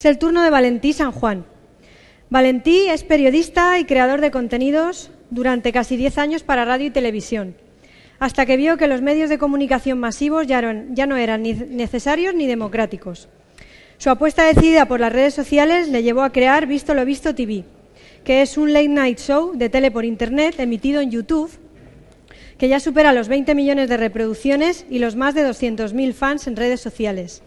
Es el turno de Valentí San Juan. Valentí es periodista y creador de contenidos durante casi 10 años para radio y televisión, hasta que vio que los medios de comunicación masivos ya no eran necesarios ni democráticos. Su apuesta decidida por las redes sociales le llevó a crear Visto lo Visto TV, que es un late night show de tele por internet emitido en YouTube, que ya supera los 20 millones de reproducciones y los más de 200.000 fans en redes sociales.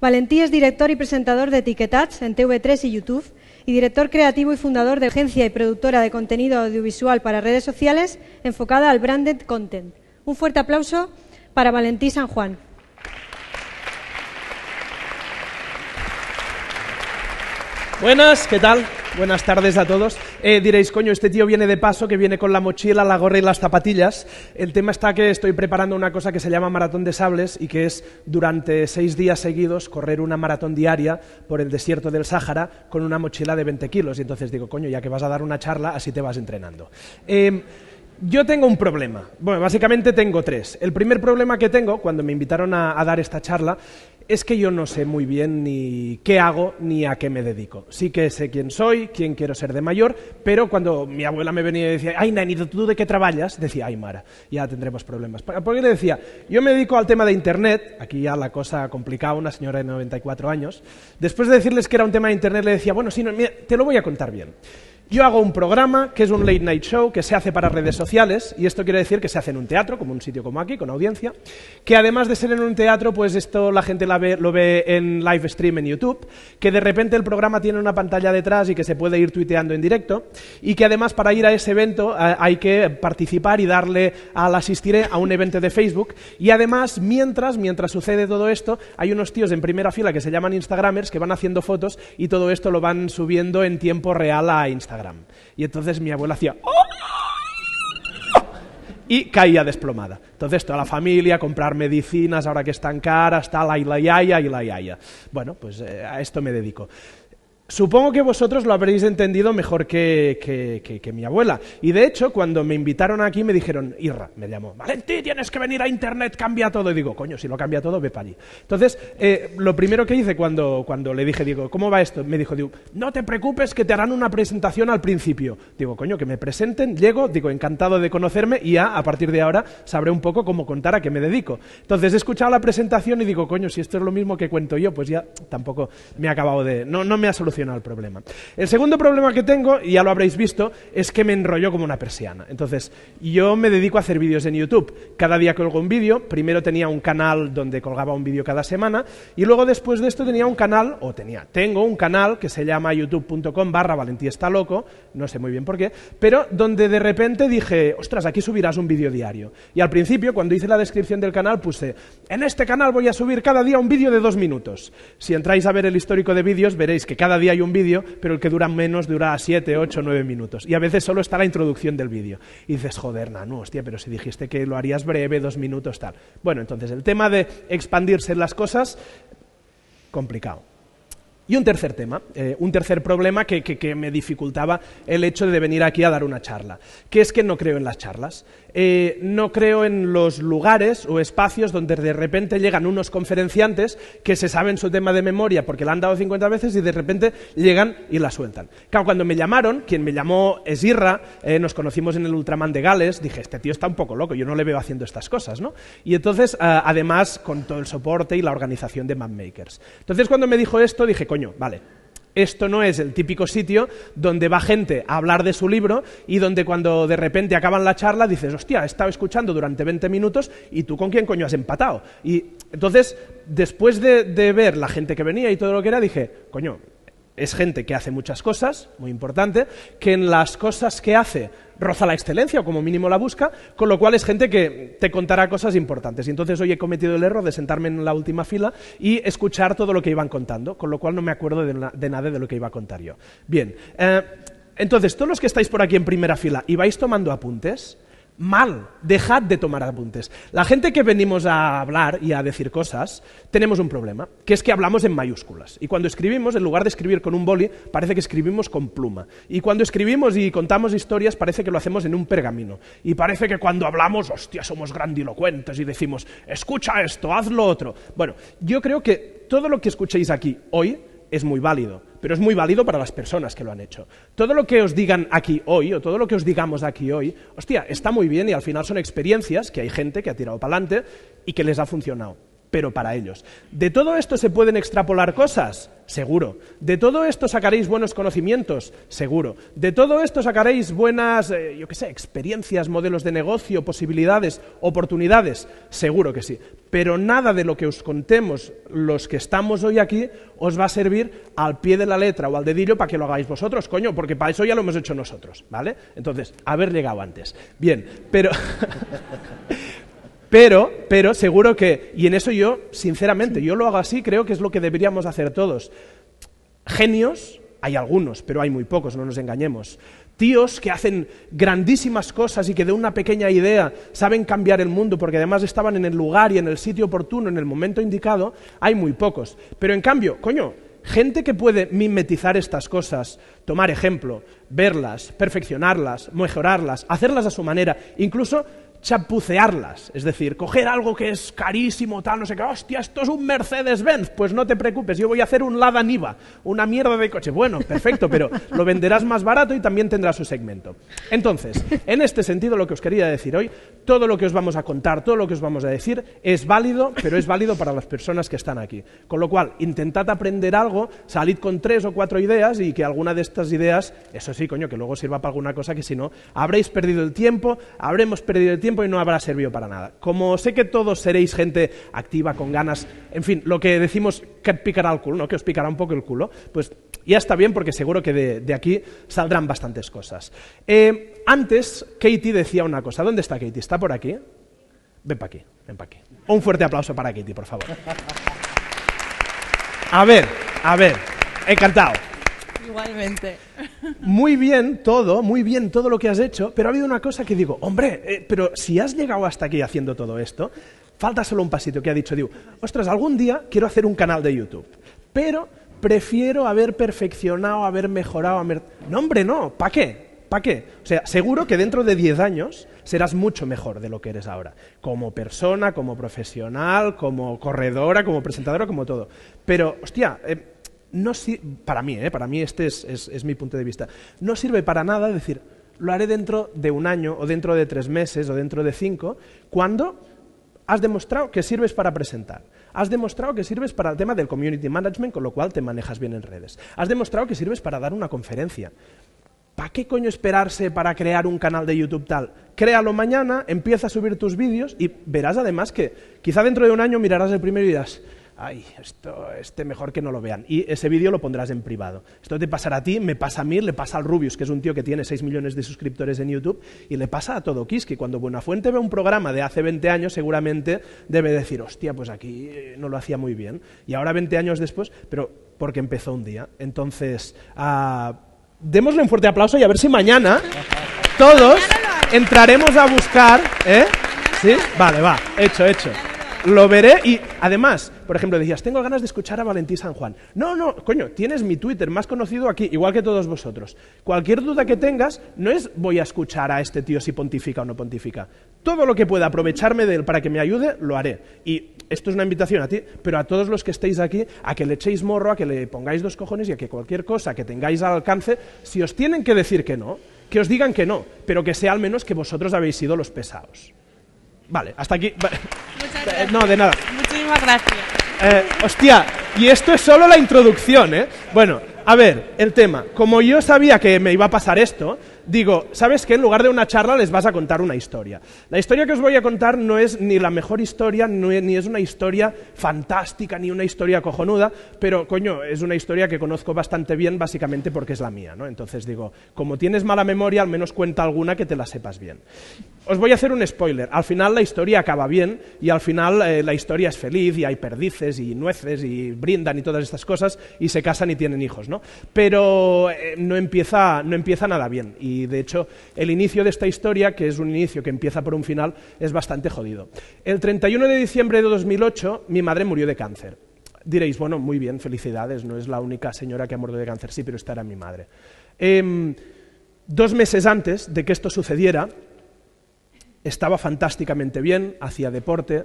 Valentí es director y presentador de Etiquetats en TV3 y YouTube y director creativo y fundador de agencia y productora de contenido audiovisual para redes sociales enfocada al branded content. Un fuerte aplauso para Valentí San Juan. Buenas, ¿qué tal? Buenas tardes a todos. Eh, diréis, coño, este tío viene de paso, que viene con la mochila, la gorra y las zapatillas. El tema está que estoy preparando una cosa que se llama maratón de sables y que es durante seis días seguidos correr una maratón diaria por el desierto del Sáhara con una mochila de 20 kilos. Y entonces digo, coño, ya que vas a dar una charla, así te vas entrenando. Eh, yo tengo un problema. Bueno, básicamente tengo tres. El primer problema que tengo cuando me invitaron a, dar esta charla es que yo no sé muy bien ni qué hago ni a qué me dedico. Sí que sé quién soy, quién quiero ser de mayor, pero cuando mi abuela me venía y decía, ay, Nani, ¿tú de qué trabajas? Decía, ay, Mara, ya tendremos problemas. Porque le decía, yo me dedico al tema de Internet, aquí ya la cosa complicada, una señora de 94 años. Después de decirles que era un tema de Internet, le decía, bueno, sí, no, te lo voy a contar bien. Yo hago un programa que es un late night show que se hace para redes sociales, y esto quiere decir que se hace en un teatro, como un sitio como aquí, con audiencia, que además de ser en un teatro, pues esto la gente lo ve en live stream en YouTube, que de repente el programa tiene una pantalla detrás y que se puede ir tuiteando en directo, y que además para ir a ese evento eh, hay que participar y darle al asistir a un evento de Facebook, y además mientras, mientras sucede todo esto, hay unos tíos en primera fila que se llaman Instagramers que van haciendo fotos y todo esto lo van subiendo en tiempo real a Instagram. Y entonces mi abuela hacía ¡Oh! y caía desplomada. Entonces toda la familia, comprar medicinas ahora que están caras, tal, y la yaya y la yaya. Bueno, pues eh, a esto me dedico. Supongo que vosotros lo habréis entendido mejor que, mi abuela. Y de hecho, cuando me invitaron aquí me dijeron, Irra, me llamó, Valentí, tienes que venir a Internet, cambia todo. Y digo, coño, si lo cambia todo, ve para allí. Entonces, eh, lo primero que hice cuando, cuando le dije, digo, ¿cómo va esto? Me dijo, digo, no te preocupes que te harán una presentación al principio. Digo, coño, que me presenten, llego, digo, encantado de conocerme y ya, a partir de ahora, sabré un poco cómo contar a qué me dedico. Entonces, he escuchado la presentación y digo, coño, si esto es lo mismo que cuento yo, pues ya tampoco me ha acabado de... No, no me ha solucionado al problema. El segundo problema que tengo, y ya lo habréis visto, es que me enrolló como una persiana. Entonces, yo me dedico a hacer vídeos en YouTube. Cada día colgo un vídeo. Primero tenía un canal donde colgaba un vídeo cada semana. Y luego después de esto tenía un canal, o tenía, tengo un canal que se llama youtube.com barra valentía está loco. No sé muy bien por qué. Pero donde de repente dije, ostras, aquí subirás un vídeo diario. Y al principio, cuando hice la descripción del canal, puse, en este canal voy a subir cada día un vídeo de dos minutos. Si entráis a ver el histórico de vídeos, veréis que cada día hay un vídeo, pero el que dura menos dura siete, ocho, nueve minutos. Y a veces solo está la introducción del vídeo. Y dices, joder, no hostia, pero si dijiste que lo harías breve, dos minutos, tal. Bueno, entonces el tema de expandirse en las cosas, complicado. Y un tercer tema, eh, un tercer problema que, que, me dificultaba el hecho de venir aquí a dar una charla, que es que no creo en las charlas. Eh, no creo en los lugares o espacios donde de repente llegan unos conferenciantes que se saben su tema de memoria porque la han dado 50 veces y de repente llegan y la sueltan. Claro, cuando me llamaron, quien me llamó es Irra, eh, nos conocimos en el Ultraman de Gales, dije, este tío está un poco loco, yo no le veo haciendo estas cosas, ¿no? Y entonces, eh, además, con todo el soporte y la organización de Mapmakers. Entonces, cuando me dijo esto, dije, coño, vale, esto no es el típico sitio donde va gente a hablar de su libro y donde cuando de repente acaban la charla dices, hostia, he estado escuchando durante 20 minutos y tú con quién coño has empatado. Y entonces, después de, de ver la gente que venía y todo lo que era, dije, coño, es gente que hace muchas cosas, muy importante, que en las cosas que hace roza la excelencia o como mínimo la busca, con lo cual es gente que te contará cosas importantes. Y entonces hoy he cometido el error de sentarme en la última fila y escuchar todo lo que iban contando, con lo cual no me acuerdo de, nada de lo que iba a contar yo. Bien, eh, entonces todos los que estáis por aquí en primera fila y vais tomando apuntes, mal. Dejad de tomar apuntes. La gente que venimos a hablar y a decir cosas, tenemos un problema, que es que hablamos en mayúsculas. Y cuando escribimos, en lugar de escribir con un boli, parece que escribimos con pluma. Y cuando escribimos y contamos historias, parece que lo hacemos en un pergamino. Y parece que cuando hablamos, hostia, somos grandilocuentes y decimos, escucha esto, haz lo otro. Bueno, yo creo que todo lo que escuchéis aquí hoy es muy válido, pero es muy válido para las personas que lo han hecho. Todo lo que os digan aquí hoy, o todo lo que os digamos aquí hoy, hostia, está muy bien y al final son experiencias que hay gente que ha tirado para adelante y que les ha funcionado pero para ellos. ¿De todo esto se pueden extrapolar cosas? Seguro. ¿De todo esto sacaréis buenos conocimientos? Seguro. ¿De todo esto sacaréis buenas, eh, yo qué sé, experiencias, modelos de negocio, posibilidades, oportunidades? Seguro que sí. Pero nada de lo que os contemos los que estamos hoy aquí os va a servir al pie de la letra o al dedillo para que lo hagáis vosotros, coño, porque para eso ya lo hemos hecho nosotros, ¿vale? Entonces, haber llegado antes. Bien, pero... Pero, pero seguro que, y en eso yo, sinceramente, yo lo hago así, creo que es lo que deberíamos hacer todos. Genios, hay algunos, pero hay muy pocos, no nos engañemos. Tíos que hacen grandísimas cosas y que de una pequeña idea saben cambiar el mundo porque además estaban en el lugar y en el sitio oportuno, en el momento indicado, hay muy pocos. Pero en cambio, coño, gente que puede mimetizar estas cosas, tomar ejemplo, verlas, perfeccionarlas, mejorarlas, hacerlas a su manera, incluso chapucearlas, es decir, coger algo que es carísimo, tal, no sé qué, hostia, esto es un Mercedes-Benz, pues no te preocupes, yo voy a hacer un Lada Niva, una mierda de coche. Bueno, perfecto, pero lo venderás más barato y también tendrás su segmento. Entonces, en este sentido, lo que os quería decir hoy, todo lo que os vamos a contar, todo lo que os vamos a decir, es válido, pero es válido para las personas que están aquí. Con lo cual, intentad aprender algo, salid con tres o cuatro ideas y que alguna de estas ideas, eso sí, coño, que luego sirva para alguna cosa, que si no, habréis perdido el tiempo, habremos perdido el tiempo, y no habrá servido para nada. Como sé que todos seréis gente activa, con ganas, en fin, lo que decimos que picará el culo, ¿no? que os picará un poco el culo, pues ya está bien porque seguro que de, aquí saldrán bastantes cosas. Eh, antes, Katie decía una cosa. ¿Dónde está Katie? ¿Está por aquí? Ven para aquí, ven para aquí. Un fuerte aplauso para Katie, por favor. A ver, a ver, encantado. Igualmente. Muy bien todo, muy bien todo lo que has hecho, pero ha habido una cosa que digo, hombre, eh, pero si has llegado hasta aquí haciendo todo esto, falta solo un pasito que ha dicho, digo, ostras, algún día quiero hacer un canal de YouTube, pero prefiero haber perfeccionado, haber mejorado, haber... No, hombre, no, ¿para qué? ¿Para qué? O sea, seguro que dentro de 10 años serás mucho mejor de lo que eres ahora, como persona, como profesional, como corredora, como presentadora, como todo. Pero, hostia, eh, no para mí, ¿eh? para mí este es, mi punto de vista, no sirve para nada decir, lo haré dentro de un año o dentro de tres meses o dentro de cinco, cuando has demostrado que sirves para presentar. Has demostrado que sirves para el tema del community management, con lo cual te manejas bien en redes. Has demostrado que sirves para dar una conferencia. ¿Para qué coño esperarse para crear un canal de YouTube tal? Créalo mañana, empieza a subir tus vídeos y verás además que quizá dentro de un año mirarás el primero y dirás, ay, esto este mejor que no lo vean. Y ese vídeo lo pondrás en privado. Esto te pasará a ti, me pasa a mí, le pasa al Rubius, que es un tío que tiene 6 millones de suscriptores en YouTube, y le pasa a todo Kis, que cuando Buenafuente ve un programa de hace 20 años, seguramente debe decir, hostia, pues aquí eh, no lo hacía muy bien. Y ahora 20 años después, pero porque empezó un día. Entonces, ah, démosle un fuerte aplauso y a ver si mañana todos entraremos a buscar, ¿eh? ¿Sí? Vale, va, hecho, hecho. Lo veré y además por ejemplo, decías, tengo ganas de escuchar a Valentí San Juan. No, no, coño, tienes mi Twitter más conocido aquí, igual que todos vosotros. Cualquier duda que tengas, no es voy a escuchar a este tío si pontifica o no pontifica. Todo lo que pueda aprovecharme de él para que me ayude, lo haré. Y esto es una invitación a ti, pero a todos los que estéis aquí, a que le echéis morro, a que le pongáis dos cojones y a que cualquier cosa que tengáis al alcance, si os tienen que decir que no, que os digan que no, pero que sea al menos que vosotros habéis sido los pesados. Vale, hasta aquí. No, de nada gracias. Eh, hostia, y esto es solo la introducción, ¿eh? Bueno, a ver, el tema. Como yo sabía que me iba a pasar esto, digo, ¿sabes qué? En lugar de una charla les vas a contar una historia. La historia que os voy a contar no es ni la mejor historia, ni es una historia fantástica, ni una historia cojonuda, pero coño, es una historia que conozco bastante bien básicamente porque es la mía, ¿no? Entonces digo, como tienes mala memoria, al menos cuenta alguna que te la sepas bien. Os voy a hacer un spoiler. Al final la historia acaba bien y al final eh, la historia es feliz y hay perdices y nueces y brindan y todas estas cosas y se casan y tienen hijos, ¿no? Pero eh, no, empieza, no empieza nada bien. Y de hecho, el inicio de esta historia, que es un inicio que empieza por un final, es bastante jodido. El 31 de diciembre de 2008, mi madre murió de cáncer. Diréis, bueno, muy bien, felicidades, no es la única señora que ha muerto de cáncer, sí, pero esta era mi madre. Em, dos meses antes de que esto sucediera, estaba fantásticamente bien, hacía deporte,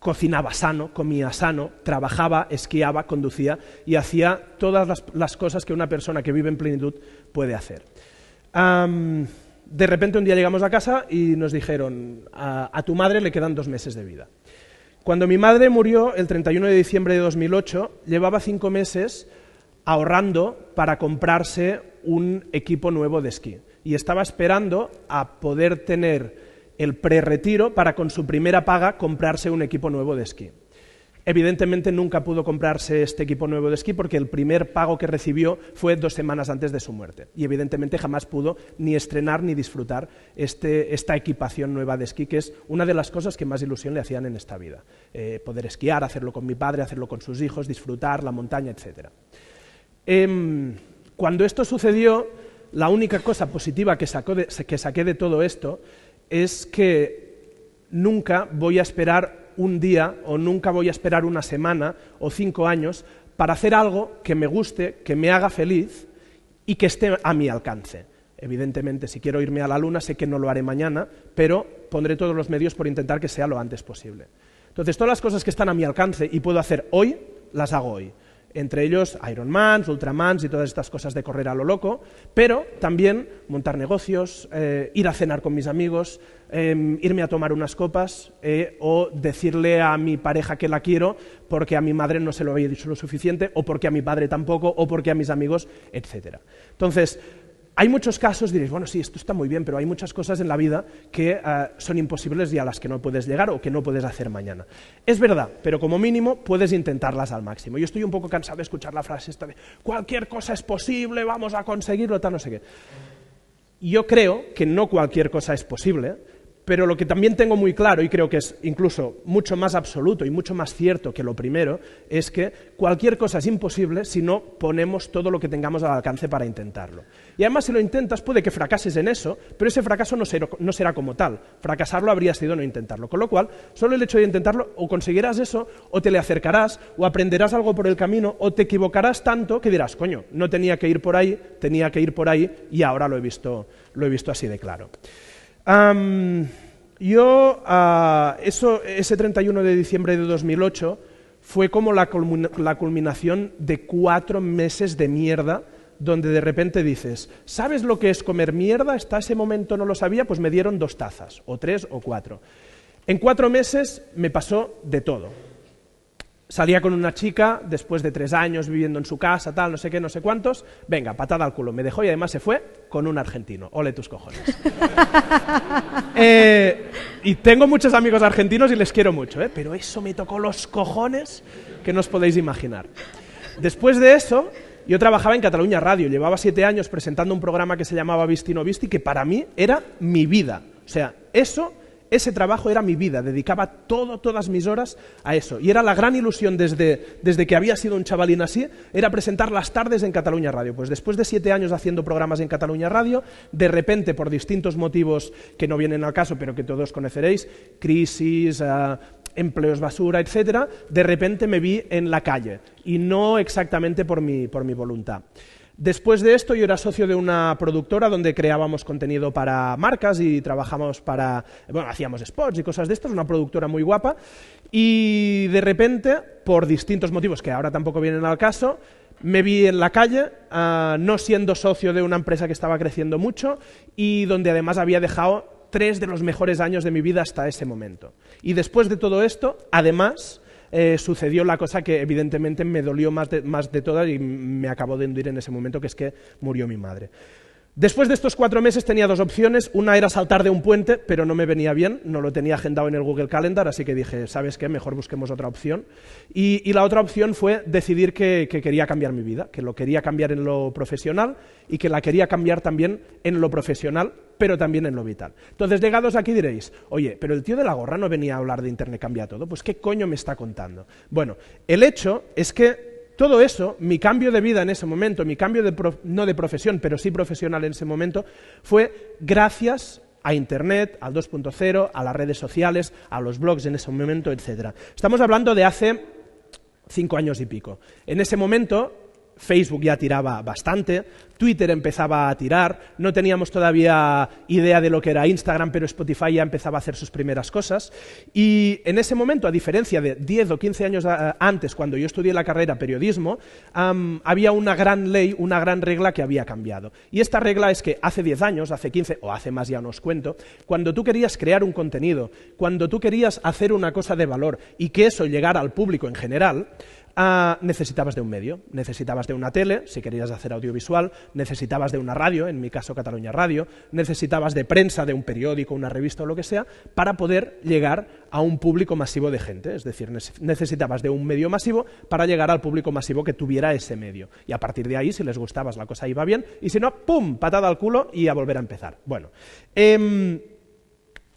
cocinaba sano, comía sano, trabajaba, esquiaba, conducía y hacía todas las, cosas que una persona que vive en plenitud puede hacer de repente un día llegamos a casa y nos dijeron, a, a tu madre le quedan dos meses de vida. Cuando mi madre murió el 31 de diciembre de 2008, llevaba cinco meses ahorrando para comprarse un equipo nuevo de esquí y estaba esperando a poder tener el preretiro para con su primera paga comprarse un equipo nuevo de esquí. Evidentemente nunca pudo comprarse este equipo nuevo de esquí porque el primer pago que recibió fue dos semanas antes de su muerte. Y evidentemente jamás pudo ni estrenar ni disfrutar este, esta equipación nueva de esquí, que es una de las cosas que más ilusión le hacían en esta vida. Eh, poder esquiar, hacerlo con mi padre, hacerlo con sus hijos, disfrutar la montaña, etc. Em, cuando esto sucedió, la única cosa positiva que, sacó que saqué de todo esto es que nunca voy a esperar un día o nunca voy a esperar una semana o cinco años para hacer algo que me guste, que me haga feliz y que esté a mi alcance. Evidentemente, si quiero irme a la luna, sé que no lo haré mañana, pero pondré todos los medios por intentar que sea lo antes posible. Entonces, todas las cosas que están a mi alcance y puedo hacer hoy, las hago hoy entre ellos Ironmans, Ultramans y todas estas cosas de correr a lo loco, pero también montar negocios, eh, ir a cenar con mis amigos, em, irme a tomar unas copas eh, o decirle a mi pareja que la quiero porque a mi madre no se lo había dicho lo suficiente o porque a mi padre tampoco o porque a mis amigos, etc. Entonces, hay muchos casos, diréis, bueno, sí, esto está muy bien, pero hay muchas cosas en la vida que eh, son imposibles y a las que no puedes llegar o que no puedes hacer mañana. Es verdad, pero como mínimo puedes intentarlas al máximo. Yo estoy un poco cansado de escuchar la frase esta de cualquier cosa es posible, vamos a conseguirlo, tal, no sé qué. Yo creo que no cualquier cosa es posible, pero lo que también tengo muy claro, y creo que es incluso mucho más absoluto y mucho más cierto que lo primero, es que cualquier cosa es imposible si no ponemos todo lo que tengamos al alcance para intentarlo. Y además si lo intentas puede que fracases en eso, pero ese fracaso no será, como tal. Fracasarlo habría sido no intentarlo. Con lo cual, solo el hecho de intentarlo o conseguirás eso, o te le acercarás, o aprenderás algo por el camino, o te equivocarás tanto que dirás, coño, no tenía que ir por ahí, tenía que ir por ahí, y ahora lo he visto así de claro yo, ah, eso, ese 31 de diciembre de 2008 fue como la culminación de cuatro meses de mierda donde de repente dices, ¿sabes lo que es comer mierda? Hasta ese momento no lo sabía, pues me dieron dos tazas, o tres o cuatro. En cuatro meses me pasó de todo salía con una chica después de tres años viviendo en su casa, tal, no sé qué, no sé cuántos, venga, patada al culo, me dejó y además se fue con un argentino, ole tus cojones. Eh, y tengo muchos amigos argentinos y les quiero mucho, ¿eh? pero eso me tocó los cojones que no os podéis imaginar. Después de eso, yo trabajaba en Cataluña Radio, llevaba siete años presentando un programa que se llamaba Visti no Visti, que para mí era mi vida. O sea, eso ese trabajo era mi vida, dedicaba todo, todas mis horas a eso. Y era la gran ilusión desde, que había sido un chavalín así, era presentar las tardes en Cataluña Radio. Pues después de siete años haciendo programas en Cataluña Radio, de repente, por distintos motivos que no vienen al caso, pero que todos conoceréis, crisis, ah, empleos basura, etcétera, de repente me vi en la calle y no exactamente por mi voluntad. Después de esto yo era socio de una productora donde creábamos contenido para marcas y trabajábamos para, bueno, hacíamos spots y cosas de estas, una productora muy guapa, y de repente, por distintos motivos que ahora tampoco vienen al caso, me vi en la calle, ah, no siendo socio de una empresa que estaba creciendo mucho y donde además había dejado tres de los mejores años de mi vida hasta ese momento. Y después de todo esto, además, eh, sucedió la cosa que evidentemente me dolió más de, más de todas y me acabó de hundir en ese momento, que es que murió mi madre. Después de estos cuatro meses tenía dos opciones. Una era saltar de un puente, pero no me venía bien, no lo tenía agendado en el Google Calendar, así que dije, ¿sabes qué? Mejor busquemos otra opción. Y, la otra opción fue decidir que, que, quería cambiar mi vida, que lo quería cambiar en lo profesional y que la quería cambiar también en lo profesional, pero también en lo vital. Entonces, llegados aquí diréis, oye, pero el tío de la gorra no venía a hablar de Internet cambia todo, pues ¿qué coño me está contando? Bueno, el hecho es que todo eso, mi cambio de vida en ese momento, mi cambio no de profesión, pero sí profesional en ese momento, fue gracias a Internet, al 2.0, a las redes sociales, a los blogs en ese momento, etc. Estamos hablando de hace cinco años y pico. En ese momento Facebook ya tiraba bastante, Twitter empezaba a tirar, no teníamos todavía idea de lo que era Instagram, pero Spotify ya empezaba a hacer sus primeras cosas. Y en ese momento, a diferencia de 10 o 15 años antes, cuando yo estudié la carrera periodismo, había una gran ley, una gran regla que había cambiado. Y esta regla es que hace 10 años, hace 15 o hace más ya no os cuento, cuando tú querías crear un contenido, cuando tú querías hacer una cosa de valor y que eso llegara al público en general, Ah, necesitabas de un medio, necesitabas de una tele, si querías hacer audiovisual, necesitabas de una radio, en mi caso Cataluña Radio, necesitabas de prensa, de un periódico, una revista o lo que sea, para poder llegar a un público masivo de gente. Es decir, necesitabas de un medio masivo para llegar al público masivo que tuviera ese medio. Y a partir de ahí, si les gustabas, la cosa iba bien, y si no, ¡pum!, patada al culo y a volver a empezar. Bueno. Em,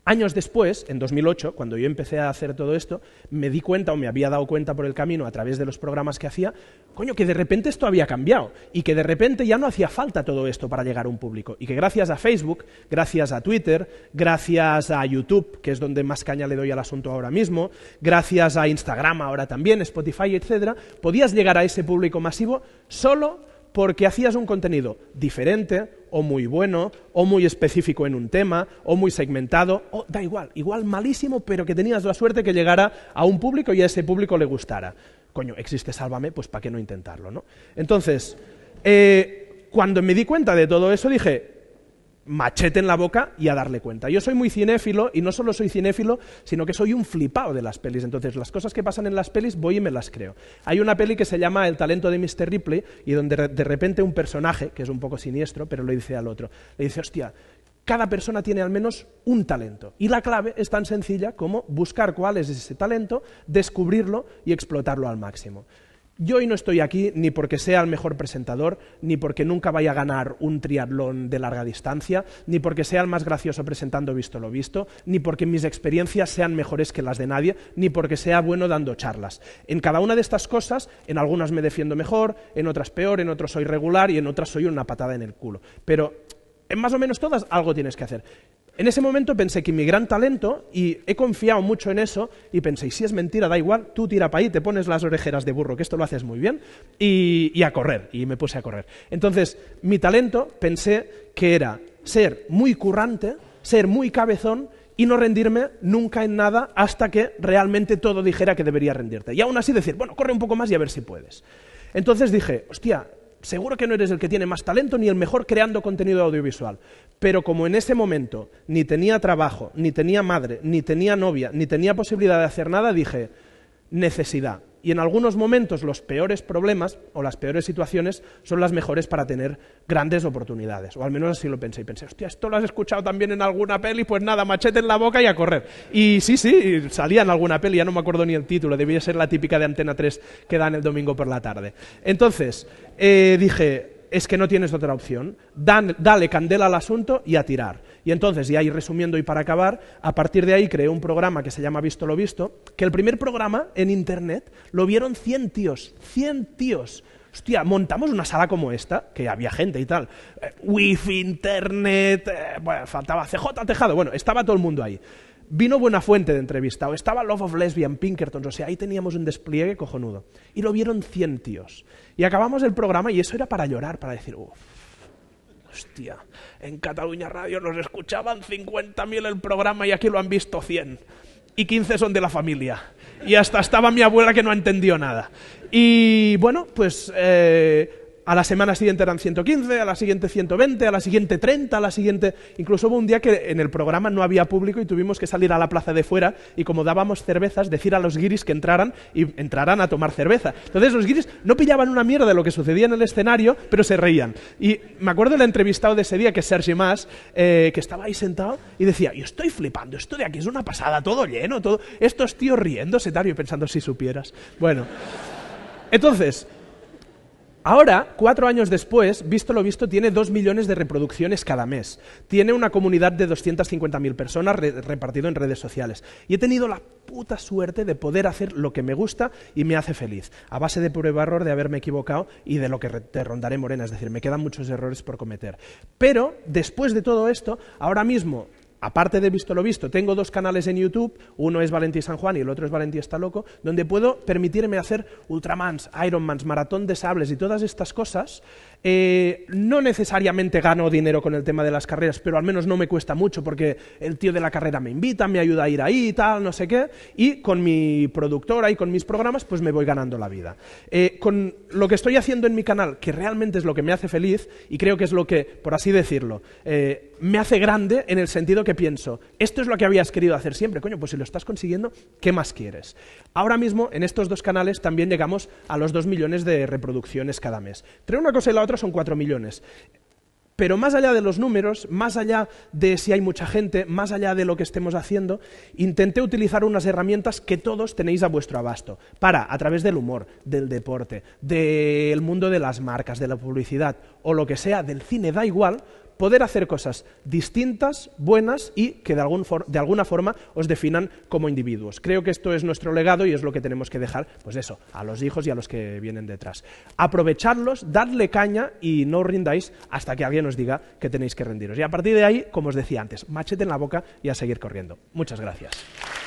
Años después, en 2008, cuando yo empecé a hacer todo esto, me di cuenta o me había dado cuenta por el camino a través de los programas que hacía, coño, que de repente esto había cambiado y que de repente ya no hacía falta todo esto para llegar a un público. Y que gracias a Facebook, gracias a Twitter, gracias a YouTube, que es donde más caña le doy al asunto ahora mismo, gracias a Instagram ahora también, Spotify, etcétera, podías llegar a ese público masivo solo porque hacías un contenido diferente o muy bueno o muy específico en un tema o muy segmentado o da igual, igual malísimo, pero que tenías la suerte que llegara a un público y a ese público le gustara. Coño, existe Sálvame, pues ¿para qué no intentarlo? ¿no? Entonces, eh, cuando me di cuenta de todo eso dije, machete en la boca y a darle cuenta. Yo soy muy cinéfilo y no solo soy cinéfilo, sino que soy un flipado de las pelis. Entonces, las cosas que pasan en las pelis voy y me las creo. Hay una peli que se llama El talento de Mr. Ripley y donde de repente un personaje, que es un poco siniestro, pero lo dice al otro, le dice, hostia, cada persona tiene al menos un talento. Y la clave es tan sencilla como buscar cuál es ese talento, descubrirlo y explotarlo al máximo. Yo hoy no estoy aquí ni porque sea el mejor presentador, ni porque nunca vaya a ganar un triatlón de larga distancia, ni porque sea el más gracioso presentando visto lo visto, ni porque mis experiencias sean mejores que las de nadie, ni porque sea bueno dando charlas. En cada una de estas cosas, en algunas me defiendo mejor, en otras peor, en otras soy regular y en otras soy una patada en el culo. Pero en más o menos todas algo tienes que hacer. En ese momento pensé que mi gran talento, y he confiado mucho en eso, y pensé, si es mentira, da igual, tú tira para ahí, te pones las orejeras de burro, que esto lo haces muy bien, y, y a correr, y me puse a correr. Entonces, mi talento pensé que era ser muy currante, ser muy cabezón y no rendirme nunca en nada hasta que realmente todo dijera que debería rendirte. Y aún así decir, bueno, corre un poco más y a ver si puedes. Entonces dije, hostia, seguro que no eres el que tiene más talento ni el mejor creando contenido audiovisual. Pero como en ese momento ni tenía trabajo, ni tenía madre, ni tenía novia, ni tenía posibilidad de hacer nada, dije, necesidad y en algunos momentos los peores problemas o las peores situaciones son las mejores para tener grandes oportunidades. O al menos así lo pensé y pensé, hostia, esto lo has escuchado también en alguna peli, pues nada, machete en la boca y a correr. Y sí, sí, salía en alguna peli, ya no me acuerdo ni el título, debía ser la típica de Antena 3 que dan el domingo por la tarde. Entonces, eh, dije, es que no tienes otra opción. dale candela al asunto y a tirar. Y entonces, y ahí resumiendo y para acabar, a partir de ahí creé un programa que se llama Visto lo Visto, que el primer programa en Internet lo vieron 100 tíos, 100 tíos. Hostia, montamos una sala como esta, que había gente y tal. Eh, wifi, internet, eh, faltaba CJ Tejado, bueno, estaba todo el mundo ahí vino Buena Fuente de entrevista o estaba Love of Lesbian, Pinkertons, o sea, ahí teníamos un despliegue cojonudo. Y lo vieron 100 tíos. Y acabamos el programa y eso era para llorar, para decir, uff, hostia, en Cataluña Radio nos escuchaban 50.000 el programa y aquí lo han visto 100. Y 15 son de la familia. Y hasta estaba mi abuela que no entendió nada. Y bueno, pues eh, a la semana siguiente eran 115, a la siguiente 120, a la siguiente 30, a la siguiente... Incluso hubo un día que en el programa no había público y tuvimos que salir a la plaza de fuera y como dábamos cervezas, decir a los guiris que entraran y entraran a tomar cerveza. Entonces los guiris no pillaban una mierda de lo que sucedía en el escenario, pero se reían. Y me acuerdo la entrevistado de ese día, que es Sergi Más, eh, que estaba ahí sentado y decía, yo estoy flipando, esto de aquí es una pasada, todo lleno, todo... Estos tíos riéndose, Tario, pensando si supieras. Bueno. Entonces, Ahora, cuatro años después, visto lo visto, tiene dos millones de reproducciones cada mes. Tiene una comunidad de 250.000 personas repartido en redes sociales. Y he tenido la puta suerte de poder hacer lo que me gusta y me hace feliz, a base de prueba-error, de haberme equivocado y de lo que te rondaré morena. Es decir, me quedan muchos errores por cometer. Pero, después de todo esto, ahora mismo aparte de visto lo visto, tengo dos canales en YouTube, uno es Valentí San Juan y el otro es Valentí está loco, donde puedo permitirme hacer Ultramans, Ironmans, maratón de sables y todas estas cosas. Eh, no necesariamente gano dinero con el tema de las carreras, pero al menos no me cuesta mucho porque el tío de la carrera me invita, me ayuda a ir ahí y tal, no sé qué, y con mi productora y con mis programas pues me voy ganando la vida. Eh, con lo que estoy haciendo en mi canal, que realmente es lo que me hace feliz y creo que es lo que, por así decirlo, eh, me hace grande en el sentido que pienso, esto es lo que habías querido hacer siempre, coño, pues si lo estás consiguiendo, ¿qué más quieres? Ahora mismo en estos dos canales también llegamos a los dos millones de reproducciones cada mes. Entre una cosa y la otra son cuatro millones. Pero más allá de los números, más allá de si hay mucha gente, más allá de lo que estemos haciendo, intenté utilizar unas herramientas que todos tenéis a vuestro abasto, para, a través del humor, del deporte, del mundo de las marcas, de la publicidad o lo que sea, del cine, da igual, poder hacer cosas distintas, buenas y que de, alguna forma os definan como individuos. Creo que esto es nuestro legado y es lo que tenemos que dejar, pues eso, a los hijos y a los que vienen detrás. Aprovecharlos, darle caña y no os rindáis hasta que alguien os diga que tenéis que rendiros. Y a partir de ahí, como os decía antes, machete en la boca y a seguir corriendo. Muchas gracias.